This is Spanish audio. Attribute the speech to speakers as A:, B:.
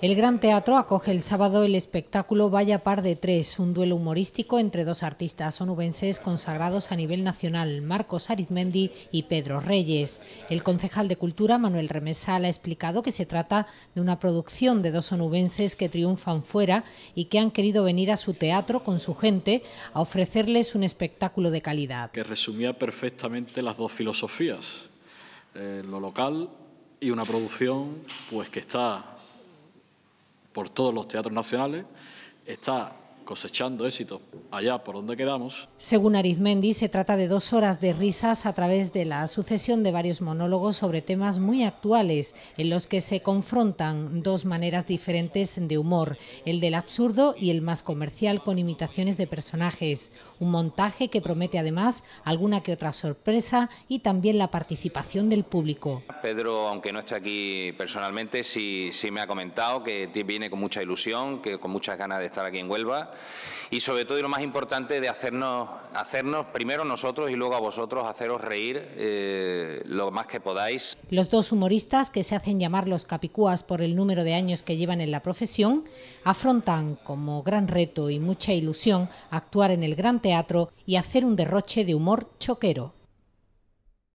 A: El Gran Teatro acoge el sábado el espectáculo Vaya Par de Tres, un duelo humorístico entre dos artistas onubenses consagrados a nivel nacional, Marcos Arizmendi y Pedro Reyes. El concejal de Cultura, Manuel Remesal, ha explicado que se trata de una producción de dos onubenses que triunfan fuera y que han querido venir a su teatro con su gente a ofrecerles un espectáculo de calidad.
B: Que resumía perfectamente las dos filosofías, eh, lo local y una producción pues que está por todos los teatros nacionales, está cosechando éxito allá por donde quedamos.
A: Según Arizmendi, se trata de dos horas de risas a través de la sucesión de varios monólogos sobre temas muy actuales, en los que se confrontan dos maneras diferentes de humor, el del absurdo y el más comercial con imitaciones de personajes. Un montaje que promete además alguna que otra sorpresa y también la participación del público.
C: Pedro, aunque no esté aquí personalmente, sí, sí me ha comentado que viene con mucha ilusión, que con muchas ganas de estar aquí en Huelva y sobre todo y lo más importante de hacernos, hacernos primero nosotros y luego a vosotros haceros reír eh, lo más que podáis.
A: Los dos humoristas que se hacen llamar los capicúas por el número de años que llevan en la profesión afrontan como gran reto y mucha ilusión actuar en el gran teatro y hacer un derroche de humor choquero.